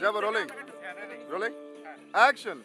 जब rolling rolling action